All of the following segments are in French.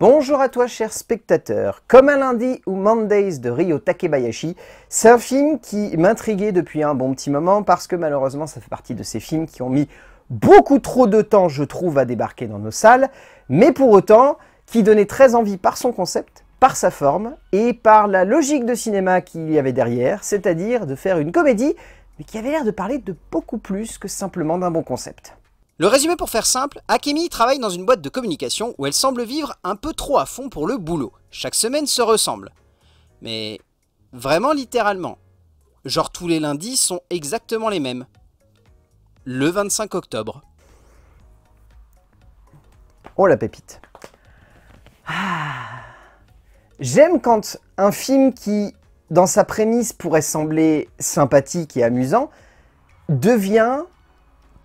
Bonjour à toi chers spectateurs Comme un lundi ou Mondays de Ryo Takebayashi, c'est un film qui m'intriguait depuis un bon petit moment parce que malheureusement ça fait partie de ces films qui ont mis beaucoup trop de temps je trouve à débarquer dans nos salles, mais pour autant qui donnait très envie par son concept, par sa forme et par la logique de cinéma qu'il y avait derrière, c'est-à-dire de faire une comédie mais qui avait l'air de parler de beaucoup plus que simplement d'un bon concept. Le résumé pour faire simple, Akemi travaille dans une boîte de communication où elle semble vivre un peu trop à fond pour le boulot. Chaque semaine se ressemble. Mais vraiment littéralement. Genre tous les lundis sont exactement les mêmes. Le 25 octobre. Oh la pépite. Ah. J'aime quand un film qui, dans sa prémisse, pourrait sembler sympathique et amusant, devient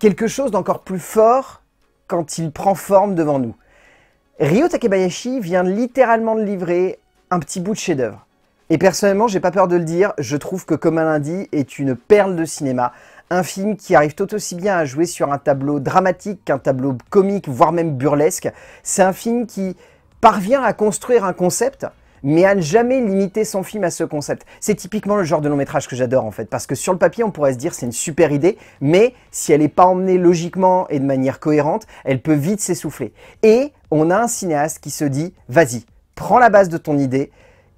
quelque chose d'encore plus fort quand il prend forme devant nous. Ryo Takebayashi vient littéralement de livrer un petit bout de chef-d'œuvre. Et personnellement, j'ai pas peur de le dire, je trouve que Comme un lundi est une perle de cinéma. Un film qui arrive tout aussi bien à jouer sur un tableau dramatique qu'un tableau comique, voire même burlesque. C'est un film qui parvient à construire un concept, mais à ne jamais limiter son film à ce concept. C'est typiquement le genre de long métrage que j'adore en fait, parce que sur le papier on pourrait se dire c'est une super idée, mais si elle n'est pas emmenée logiquement et de manière cohérente, elle peut vite s'essouffler. Et on a un cinéaste qui se dit vas-y, prends la base de ton idée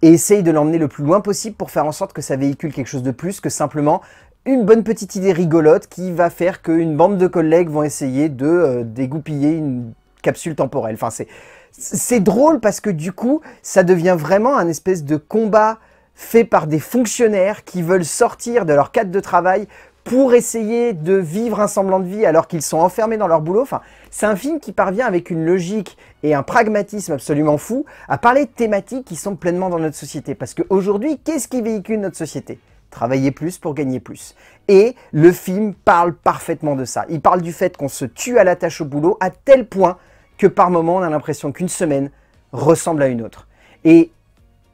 et essaye de l'emmener le plus loin possible pour faire en sorte que ça véhicule quelque chose de plus que simplement une bonne petite idée rigolote qui va faire qu'une bande de collègues vont essayer de euh, dégoupiller une capsule temporelle. Enfin, c'est c'est drôle parce que du coup, ça devient vraiment un espèce de combat fait par des fonctionnaires qui veulent sortir de leur cadre de travail pour essayer de vivre un semblant de vie alors qu'ils sont enfermés dans leur boulot. c'est un film qui parvient avec une logique et un pragmatisme absolument fou à parler de thématiques qui sont pleinement dans notre société. Parce qu'aujourd'hui, qu'est-ce qui véhicule notre société Travailler plus pour gagner plus. Et le film parle parfaitement de ça. Il parle du fait qu'on se tue à la tâche au boulot à tel point que par moment on a l'impression qu'une semaine ressemble à une autre. Et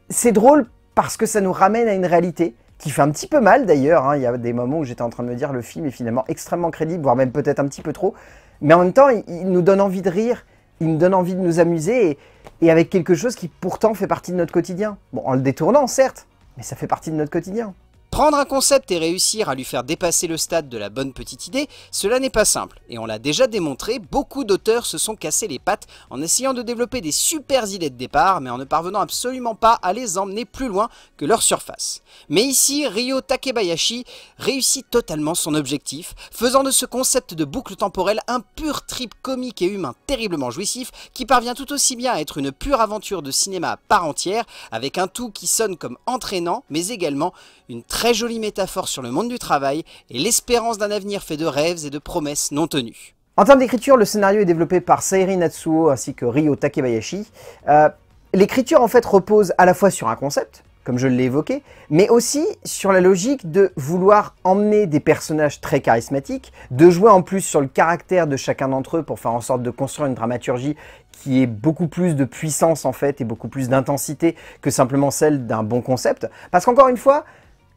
c'est drôle parce que ça nous ramène à une réalité qui fait un petit peu mal d'ailleurs. Hein. Il y a des moments où j'étais en train de me dire le film est finalement extrêmement crédible, voire même peut-être un petit peu trop. Mais en même temps, il, nous donne envie de rire, il nous donne envie de nous amuser et, et avec quelque chose qui pourtant fait partie de notre quotidien. Bon, en le détournant certes, mais ça fait partie de notre quotidien. Prendre un concept et réussir à lui faire dépasser le stade de la bonne petite idée, cela n'est pas simple. Et on l'a déjà démontré, beaucoup d'auteurs se sont cassés les pattes en essayant de développer des super idées de départ, mais en ne parvenant absolument pas à les emmener plus loin que leur surface. Mais ici, Ryo Takebayashi réussit totalement son objectif, faisant de ce concept de boucle temporelle un pur trip comique et humain terriblement jouissif, qui parvient tout aussi bien à être une pure aventure de cinéma à part entière, avec un tout qui sonne comme entraînant, mais également une très Très jolie métaphore sur le monde du travail et l'espérance d'un avenir fait de rêves et de promesses non tenues. En termes d'écriture, le scénario est développé par Sairi Natsuo ainsi que Ryo Takebayashi. Euh, l'écriture en fait repose à la fois sur un concept, comme je l'ai évoqué, mais aussi sur la logique de vouloir emmener des personnages très charismatiques, de jouer en plus sur le caractère de chacun d'entre eux pour faire en sorte de construire une dramaturgie qui est beaucoup plus de puissance en fait et beaucoup plus d'intensité que simplement celle d'un bon concept. Parce qu'encore une fois,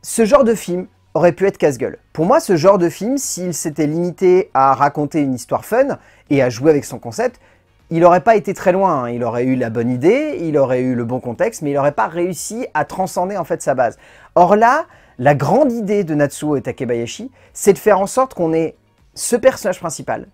ce genre de film aurait pu être casse-gueule. Pour moi, ce genre de film, s'il s'était limité à raconter une histoire fun et à jouer avec son concept, il n'aurait pas été très loin, hein. il aurait eu la bonne idée, il aurait eu le bon contexte, mais il n'aurait pas réussi à transcender en fait sa base. Or là, la grande idée de Natsuo et Takebayashi, c'est de faire en sorte qu'on ait ce personnage principal,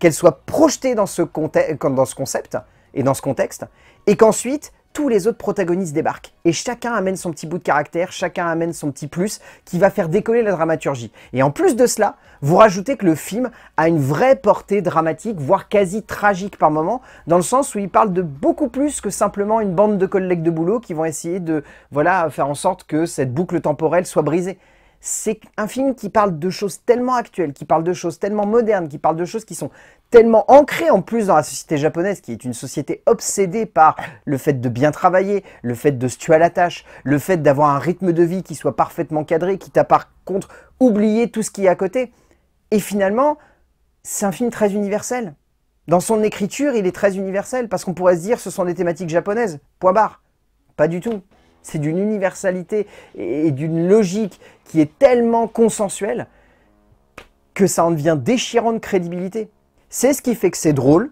qu'elle soit projetée dans ce, dans ce concept et dans ce contexte, et qu'ensuite, tous les autres protagonistes débarquent. Et chacun amène son petit bout de caractère, chacun amène son petit plus qui va faire décoller la dramaturgie. Et en plus de cela, vous rajoutez que le film a une vraie portée dramatique, voire quasi tragique par moment, dans le sens où il parle de beaucoup plus que simplement une bande de collègues de boulot qui vont essayer de voilà, faire en sorte que cette boucle temporelle soit brisée c'est un film qui parle de choses tellement actuelles, qui parle de choses tellement modernes, qui parle de choses qui sont tellement ancré en plus dans la société japonaise, qui est une société obsédée par le fait de bien travailler, le fait de se tuer à la tâche, le fait d'avoir un rythme de vie qui soit parfaitement cadré, qui t'a par contre oublié tout ce qui est à côté. Et finalement, c'est un film très universel. Dans son écriture, il est très universel, parce qu'on pourrait se dire ce sont des thématiques japonaises, point barre. Pas du tout. C'est d'une universalité et d'une logique qui est tellement consensuelle que ça en devient déchirant de crédibilité. C'est ce qui fait que c'est drôle,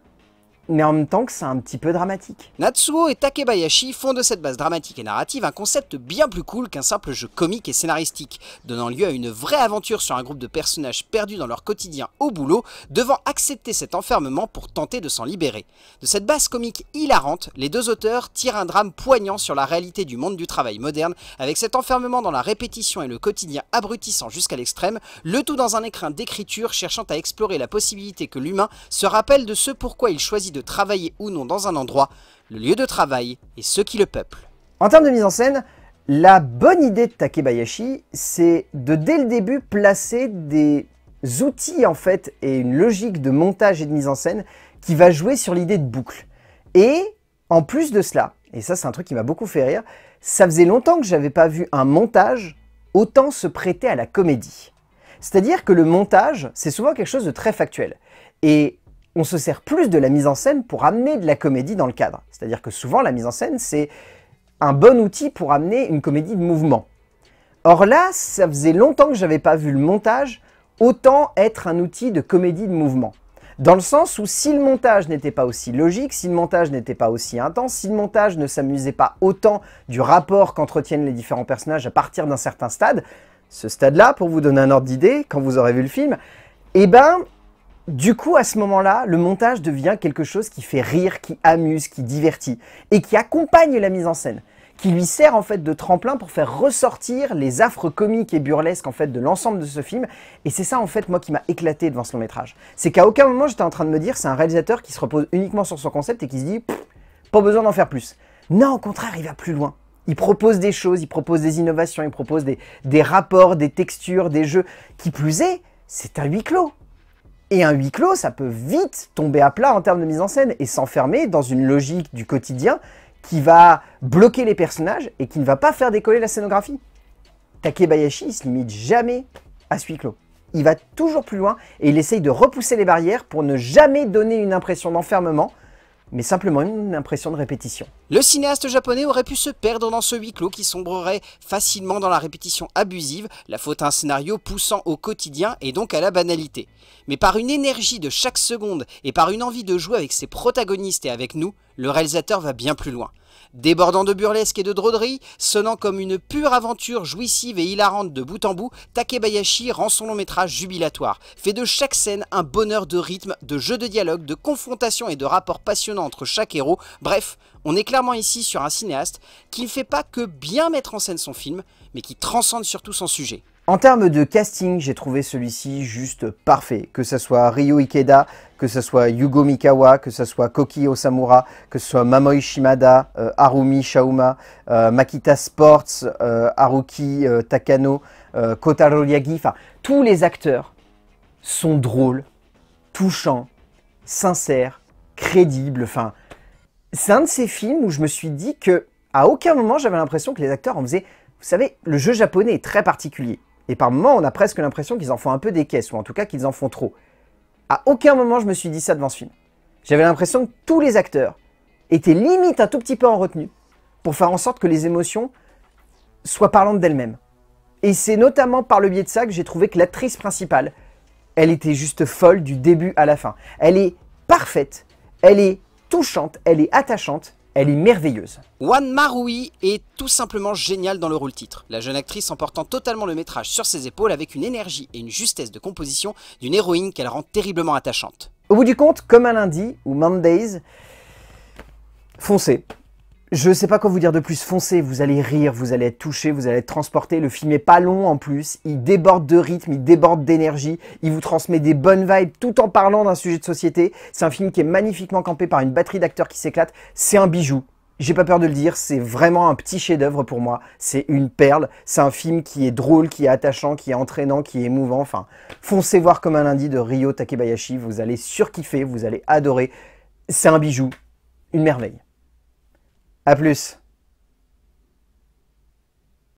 mais en même temps que c'est un petit peu dramatique. Natsuo et Takebayashi font de cette base dramatique et narrative un concept bien plus cool qu'un simple jeu comique et scénaristique, donnant lieu à une vraie aventure sur un groupe de personnages perdus dans leur quotidien au boulot, devant accepter cet enfermement pour tenter de s'en libérer. De cette base comique hilarante, les deux auteurs tirent un drame poignant sur la réalité du monde du travail moderne, avec cet enfermement dans la répétition et le quotidien abrutissant jusqu'à l'extrême, le tout dans un écrin d'écriture cherchant à explorer la possibilité que l'humain se rappelle de ce pourquoi il choisit travailler ou non dans un endroit, le lieu de travail et ceux qui le peuplent. En termes de mise en scène, la bonne idée de Takebayashi, c'est de dès le début placer des outils en fait et une logique de montage et de mise en scène qui va jouer sur l'idée de boucle. Et en plus de cela, et ça c'est un truc qui m'a beaucoup fait rire, ça faisait longtemps que j'avais pas vu un montage autant se prêter à la comédie. C'est-à-dire que le montage, c'est souvent quelque chose de très factuel. Et on se sert plus de la mise en scène pour amener de la comédie dans le cadre. C'est-à-dire que souvent, la mise en scène, c'est un bon outil pour amener une comédie de mouvement. Or là, ça faisait longtemps que j'avais pas vu le montage autant être un outil de comédie de mouvement. Dans le sens où si le montage n'était pas aussi logique, si le montage n'était pas aussi intense, si le montage ne s'amusait pas autant du rapport qu'entretiennent les différents personnages à partir d'un certain stade, ce stade-là, pour vous donner un ordre d'idée, quand vous aurez vu le film, eh ben, du coup, à ce moment-là, le montage devient quelque chose qui fait rire, qui amuse, qui divertit, et qui accompagne la mise en scène, qui lui sert en fait de tremplin pour faire ressortir les affres comiques et burlesques en fait de l'ensemble de ce film, et c'est ça en fait moi qui m'a éclaté devant ce long métrage. C'est qu'à aucun moment j'étais en train de me dire c'est un réalisateur qui se repose uniquement sur son concept et qui se dit pas besoin d'en faire plus. Non, au contraire, il va plus loin. Il propose des choses, il propose des innovations, il propose des, des rapports, des textures, des jeux. Qui plus est, c'est un huis clos. Et un huis clos, ça peut vite tomber à plat en termes de mise en scène et s'enfermer dans une logique du quotidien qui va bloquer les personnages et qui ne va pas faire décoller la scénographie. Takebayashi, ne se limite jamais à ce huis clos. Il va toujours plus loin et il essaye de repousser les barrières pour ne jamais donner une impression d'enfermement, mais simplement une impression de répétition. Le cinéaste japonais aurait pu se perdre dans ce huis clos qui sombrerait facilement dans la répétition abusive, la faute à un scénario poussant au quotidien et donc à la banalité. Mais par une énergie de chaque seconde et par une envie de jouer avec ses protagonistes et avec nous, le réalisateur va bien plus loin. Débordant de burlesque et de drôlerie, sonnant comme une pure aventure jouissive et hilarante de bout en bout, Takebayashi rend son long métrage jubilatoire, fait de chaque scène un bonheur de rythme, de jeu de dialogue, de confrontation et de rapports passionnants entre chaque héros. Bref, on est clairement ici sur un cinéaste qui ne fait pas que bien mettre en scène son film, mais qui transcende surtout son sujet. En termes de casting, j'ai trouvé celui-ci juste parfait. Que ce soit Ryo Ikeda, que ce soit Yugo Mikawa, que ce soit Koki Osamura, que ce soit Mamoi Shimada, euh, Harumi Shauma, euh, Makita Sports, euh, Haruki Takano, Kotaro Yagi, enfin, tous les acteurs sont drôles, touchants, sincères, crédibles, enfin, c'est un de ces films où je me suis dit que, à aucun moment, j'avais l'impression que les acteurs en faisaient vous savez, le jeu japonais est très particulier. Et par moments, on a presque l'impression qu'ils en font un peu des caisses, ou en tout cas qu'ils en font trop. À aucun moment je me suis dit ça devant ce film. J'avais l'impression que tous les acteurs étaient limite un tout petit peu en retenue pour faire en sorte que les émotions soient parlantes d'elles-mêmes. Et c'est notamment par le biais de ça que j'ai trouvé que l'actrice principale, elle était juste folle du début à la fin. Elle est parfaite, elle est touchante, elle est attachante, elle est merveilleuse. Wan Marui est tout simplement géniale dans le rôle titre. La jeune actrice emportant totalement le métrage sur ses épaules avec une énergie et une justesse de composition d'une héroïne qu'elle rend terriblement attachante. Au bout du compte, comme un lundi ou Mondays, foncez je sais pas quoi vous dire de plus, foncez, vous allez rire, vous allez être touché, vous allez être transporté, le film est pas long en plus, il déborde de rythme, il déborde d'énergie, il vous transmet des bonnes vibes tout en parlant d'un sujet de société, c'est un film qui est magnifiquement campé par une batterie d'acteurs qui s'éclate, c'est un bijou. J'ai pas peur de le dire, c'est vraiment un petit chef-d'œuvre pour moi, c'est une perle, c'est un film qui est drôle, qui est attachant, qui est entraînant, qui est émouvant, enfin, foncez voir comme un lundi de Ryo Takebayashi, vous allez surkiffer, vous allez adorer, c'est un bijou, une merveille. A plus